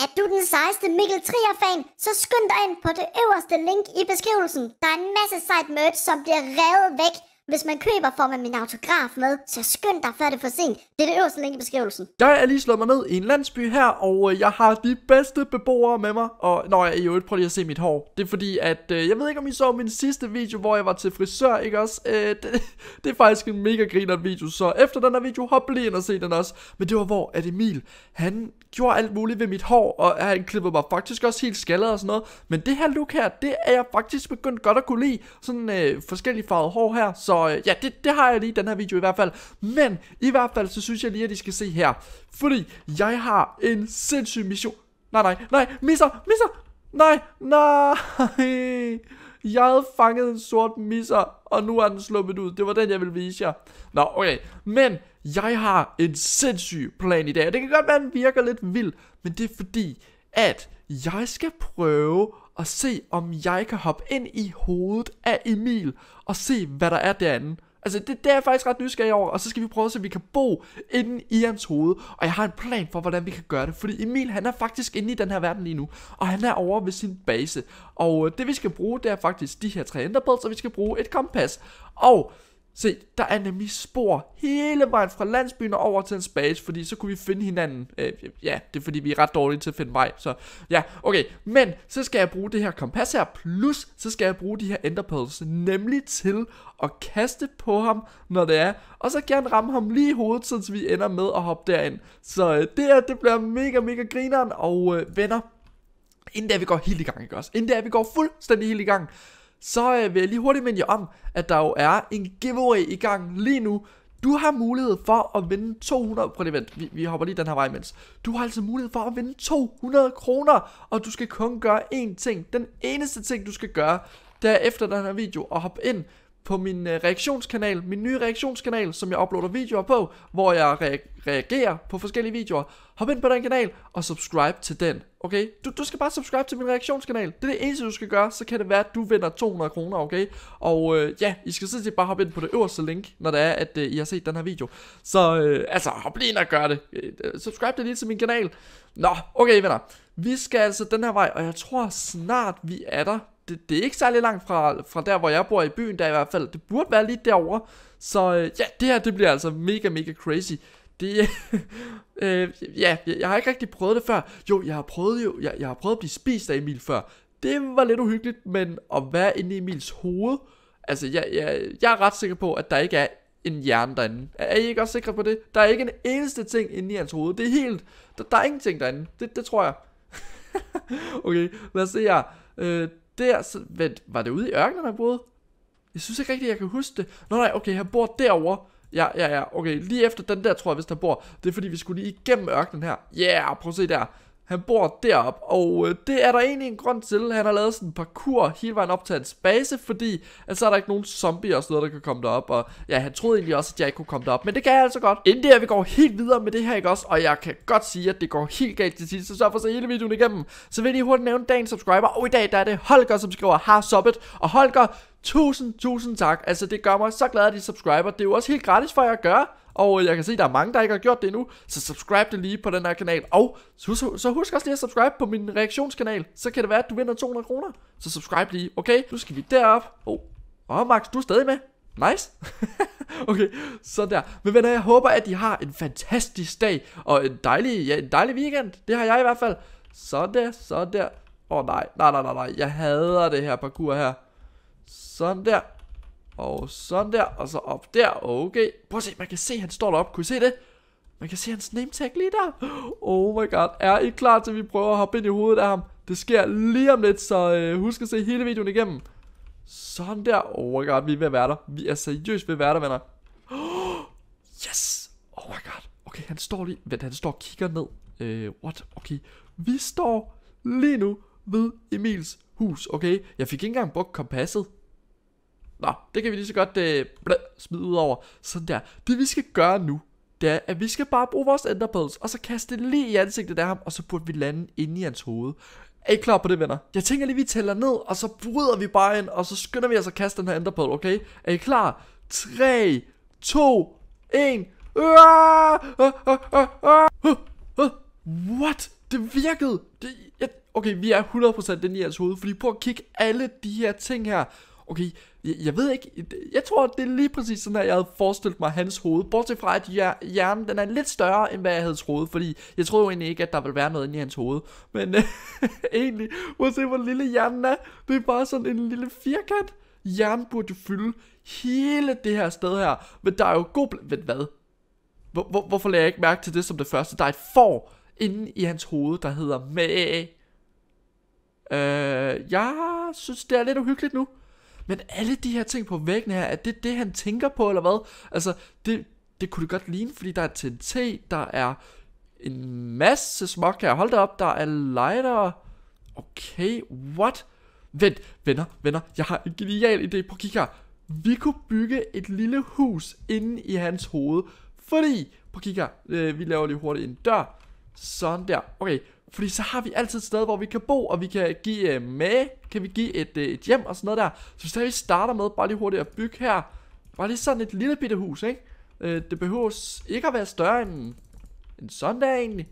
Er du den sejeste Mikkel Trier-fan, så skynd dig ind på det øverste link i beskrivelsen. Der er en masse sejt merch, som bliver revet væk, hvis man køber, får man min autograf med, så skynd dig, før det er for sent. Det er det øverste link i beskrivelsen. Jeg er lige slået mig ned i en landsby her, og øh, jeg har de bedste beboere med mig. Og når jeg i øvrigt prøver lige at se mit hår. Det er fordi, at øh, jeg ved ikke, om I så min sidste video, hvor jeg var til frisør, ikke også? Øh, det, det, er faktisk en mega griner video, så efter den her video, hop lige ind og se den også. Men det var, hvor at Emil, han gjorde alt muligt ved mit hår, og han klippede mig faktisk også helt skaldet og sådan noget. Men det her look her, det er jeg faktisk begyndt godt at kunne lide. Sådan øh, forskellige farvede hår her, så øh, ja, det, det har jeg lige i den her video i hvert fald. Men i hvert fald, så synes jeg lige, at I skal se her. Fordi jeg har en sindssyg mission. Nej, nej, nej, misser, misser, nej, nej. Jeg havde fanget en sort misser, og nu er den sluppet ud. Det var den, jeg ville vise jer. Nå, okay. Men jeg har en sindssyg plan i dag. Og det kan godt være, at den virker lidt vild. Men det er fordi, at jeg skal prøve og se om jeg kan hoppe ind i hovedet af Emil, og se hvad der er derinde. Altså det, det er jeg faktisk ret nysgerrig over, og så skal vi prøve at se, om vi kan bo inde i hans hoved, og jeg har en plan for, hvordan vi kan gøre det, fordi Emil han er faktisk inde i den her verden lige nu, og han er over ved sin base, og øh, det vi skal bruge, det er faktisk de her tre enderpearls, og vi skal bruge et kompas, og Se, der er nemlig spor hele vejen fra landsbyen og over til en space, fordi så kunne vi finde hinanden. Øh, ja, det er fordi, vi er ret dårlige til at finde vej, så ja, okay. Men så skal jeg bruge det her kompas her, plus så skal jeg bruge de her enderpearls, nemlig til at kaste på ham, når det er. Og så gerne ramme ham lige i hovedet, så vi ender med at hoppe derind. Så øh, det her, det bliver mega, mega grineren, og øh, venner, inden der vi går helt i gang, ikke også? Inden der vi går fuldstændig helt i gang, så øh, vil jeg lige hurtigt minde jer om, at der jo er en giveaway i gang lige nu. Du har mulighed for at vinde 200 Prøv lige vent, vi, vi hopper lige den her vej imens Du har altså mulighed for at vinde 200 kroner Og du skal kun gøre én ting Den eneste ting du skal gøre Det er efter den her video at hoppe ind på min øh, reaktionskanal, min nye reaktionskanal, som jeg uploader videoer på, hvor jeg re- reagerer på forskellige videoer. Hop ind på den kanal og subscribe til den, okay? Du, du skal bare subscribe til min reaktionskanal. Det er det eneste, du skal gøre, så kan det være, at du vinder 200 kroner, okay? Og øh, ja, I skal sidde bare hoppe ind på det øverste link, når det er, at øh, I har set den her video. Så øh, altså, hop lige ind og gør det. Øh, øh subscribe dig lige til min kanal. Nå, okay venner. Vi skal altså den her vej, og jeg tror snart, vi er der det, det er ikke særlig langt fra, fra der, hvor jeg bor i byen, der i hvert fald. Det burde være lige derovre. Så øh, ja, det her, det bliver altså mega, mega crazy. Det, øh, ja, jeg, jeg har ikke rigtig prøvet det før. Jo, jeg har prøvet jo, jeg, jeg har prøvet at blive spist af Emil før. Det var lidt uhyggeligt, men at være inde i Emils hoved, altså jeg, jeg, jeg er ret sikker på, at der ikke er en hjerne derinde. Er I ikke også sikre på det? Der er ikke en eneste ting inde i hans hoved. Det er helt, der, der er ingenting derinde. Det, det tror jeg. okay, lad os se her. Øh, der, så, vent, var det ude i ørkenen, man boede? Jeg synes ikke rigtigt, jeg kan huske det. Nå nej, okay, han bor derovre. Ja, ja, ja, okay, lige efter den der, tror jeg, hvis der bor. Det er fordi, vi skulle lige igennem ørkenen her. Ja, yeah, prøv at se der. Han bor derop, og øh, det er der egentlig en grund til. Han har lavet sådan en parkour hele vejen op til hans base, fordi at så er der ikke nogen zombier og sådan noget, der kan komme derop. Og ja, han troede egentlig også, at jeg ikke kunne komme derop, men det kan jeg altså godt. Inden det her, vi går helt videre med det her, ikke også? Og jeg kan godt sige, at det går helt galt til sidst, så sørg for at se hele videoen igennem. Så vil I lige hurtigt nævne dagens subscriber, og i dag der er det Holger, som skriver, har soppet. Og Holger, tusind, tusind tak. Altså, det gør mig så glad, at I subscriber. Det er jo også helt gratis for jer at gøre. Og jeg kan se, at der er mange, der ikke har gjort det endnu. Så subscribe det lige på den her kanal. Og så, så husk også lige at subscribe på min reaktionskanal. Så kan det være, at du vinder 200 kroner. Så subscribe lige, okay? Nu skal vi derop. Oh. oh, Max, du er stadig med. Nice. okay, så der. Men venner, jeg håber, at I har en fantastisk dag. Og en dejlig, ja, en dejlig weekend. Det har jeg i hvert fald. Så der, så der. Åh oh, nej, nej, nej, nej, nej. Jeg hader det her parkour her. Sådan der. Og sådan der, og så op der, okay. Prøv at se, man kan se, han står deroppe. Kunne I se det? Man kan se hans nametag lige der. Oh my god. Er I klar til, at vi prøver at hoppe ind i hovedet af ham? Det sker lige om lidt, så øh, husk at se hele videoen igennem. Sådan der. Oh my god, vi er ved at være der. Vi er seriøst ved at være der, venner. Oh, yes. Oh my god. Okay, han står lige... Vent, han står og kigger ned. uh, what? Okay. Vi står lige nu ved Emils hus, okay? Jeg fik ikke engang brugt kompasset. Nå, det kan vi lige så godt øh, blæ, smide ud over. Sådan der. Det vi skal gøre nu, det er, at vi skal bare bruge vores enderpearls, og så kaste det lige i ansigtet af ham, og så burde vi lande inde i hans hoved. Er I klar på det, venner? Jeg tænker lige, vi tæller ned, og så bryder vi bare ind, og så skynder vi os at kaste den her enderpearl, okay? Er I klar? 3, 2, 1. What? Det virkede! Det, jeg, okay, vi er 100% inde i hans hoved, fordi prøv at kigge alle de her ting her okay, jeg, jeg ved ikke, jeg tror, det er lige præcis sådan, her, jeg havde forestillet mig hans hoved, bortset fra, at hjernen den er lidt større, end hvad jeg havde troet, fordi jeg troede jo egentlig ikke, at der ville være noget inde i hans hoved, men øh, egentlig, se, hvor lille hjernen er, det er bare sådan en lille firkant, hjernen burde fylde hele det her sted her, men der er jo god, ved hvad, hvor, hvor, hvorfor lader jeg ikke mærke til det som det første, der er et for inde i hans hoved, der hedder Mæh. Øh, jeg synes, det er lidt uhyggeligt nu. Men alle de her ting på væggene her, er det det, han tænker på, eller hvad? Altså, det, det kunne det godt ligne, fordi der er TNT, der er en masse her. Hold da op, der er lighter. Okay, what? Vent, venner, venner, jeg har en genial idé. på kigge her. Vi kunne bygge et lille hus inde i hans hoved. Fordi, på kigge her, øh, vi laver lige hurtigt en dør. Sådan der. Okay, fordi så har vi altid et sted, hvor vi kan bo, og vi kan give øh, med, kan vi give et, øh, et hjem og sådan noget der. Så hvis vi starter med bare lige hurtigt at bygge her, bare lige sådan et lille bitte hus, ikke? Øh, det behøves ikke at være større end, end sådan der egentlig.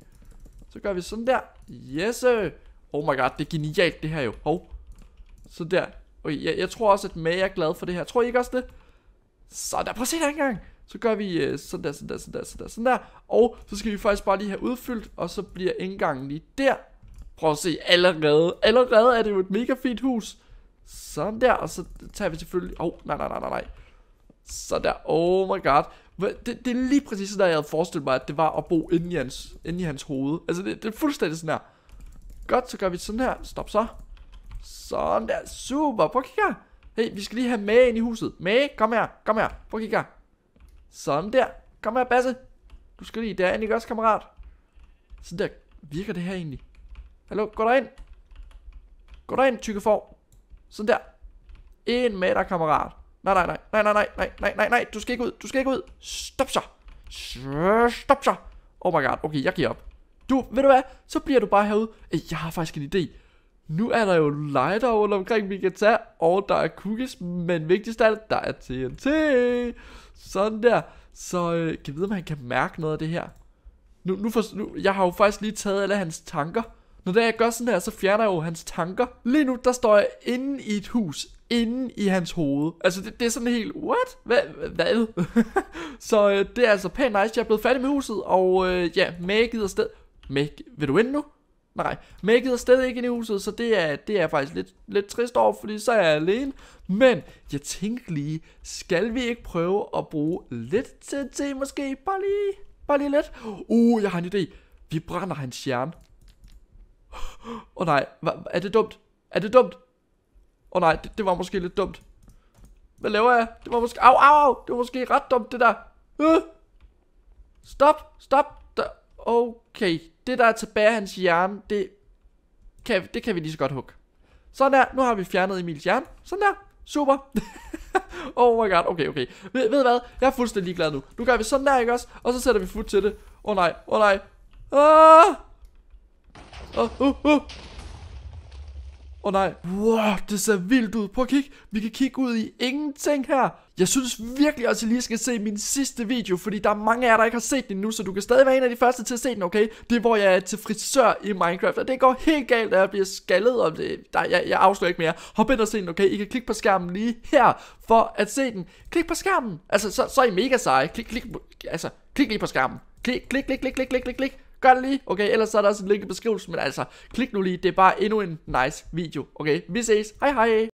Så gør vi sådan der. Yes, Oh my god, det er genialt det her jo. Hov. Så der. Okay, jeg, jeg tror også, at May er glad for det her. Tror I ikke også det? Så der, prøv at se der engang. Så gør vi øh, sådan der, sådan der, sådan der, sådan der, sådan der. Og så skal vi faktisk bare lige have udfyldt, og så bliver indgangen lige der. Prøv at se, allerede, allerede er det jo et mega fint hus. Sådan der, og så tager vi selvfølgelig... Åh, oh, nej, nej, nej, nej, nej. Sådan der, oh my god. Det, det er lige præcis sådan, jeg havde forestillet mig, at det var at bo inde i hans, inde i hans hoved. Altså, det, det er fuldstændig sådan her. Godt, så gør vi sådan her. Stop så. Sådan der, super. Prøv at kigge her. Hey, vi skal lige have med ind i huset. Mage, kom her, kom her. Prøv at kigge her. Sådan der. Kom her, Basse. Du skal lige derind, ikke også, kammerat? Sådan der. Virker det her egentlig? Hallo, gå derind. Gå derind, tykke for. Sådan der. En med dig, kammerat. Nej, nej, nej, nej, nej, nej, nej, nej, nej, nej, du skal ikke ud, du skal ikke ud. Stop så. Stop så. Oh my god, okay, jeg giver op. Du, ved du hvad, så bliver du bare herude. Jeg har faktisk en idé nu er der jo lighter rundt omkring, vi kan tage, og der er cookies, men vigtigst af alt, der er TNT. Sådan der. Så øh, kan vi vide, om han kan mærke noget af det her. Nu, nu, for, nu, jeg har jo faktisk lige taget alle hans tanker. Når det, jeg gør sådan her, så fjerner jeg jo hans tanker. Lige nu, der står jeg inde i et hus. Inde i hans hoved. Altså, det, det er sådan helt, what? Hvad? hvad? så øh, det er altså pænt nice. Jeg er blevet færdig med huset, og øh, ja, Meg gider sted. Meg, vil du ind nu? Nej, Maggie er stadig ikke inde i huset, så det er, det er faktisk lidt, lidt trist over, fordi så er jeg alene. Men jeg tænkte lige, skal vi ikke prøve at bruge lidt til, til måske? Bare lige, bare lige lidt. Uh, jeg har en idé. Vi brænder hans hjerne. Åh oh, nej, er det dumt? Er det dumt? Åh oh, nej, det, det var måske lidt dumt. Hvad laver jeg? Det var måske... Au, au, au! Det var måske ret dumt, det der. Uh! Stop, stop okay, det der er tilbage af hans hjerne, det kan, det kan vi lige så godt hugge. Sådan der, nu har vi fjernet Emils hjerne. Sådan der, super. oh my god, okay, okay. Ved, ved hvad? Jeg er fuldstændig glad nu. Nu gør vi sådan der, ikke også? Og så sætter vi fod til det. Åh oh, nej, åh oh, nej. Ah! Oh, uh, uh. Åh oh, nej. Wow, det ser vildt ud. Prøv at kigge. Vi kan kigge ud i ingenting her. Jeg synes virkelig også, at I lige skal se min sidste video, fordi der er mange af jer, der ikke har set den nu, så du kan stadig være en af de første til at se den, okay? Det er, hvor jeg er til frisør i Minecraft, og det går helt galt, at jeg bliver skaldet, og det, der, jeg, jeg afslører ikke mere. Hop ind og se den, okay? I kan klikke på skærmen lige her, for at se den. Klik på skærmen! Altså, så, så er I mega seje. Klik, klik, altså, klik lige på skærmen. Klik, klik, klik, klik, klik, klik, klik, klik. Gør det lige. Okay, ellers er der også en link i beskrivelsen, men altså, klik nu lige. Det er bare endnu en nice video. Okay, vi ses. Hej hej.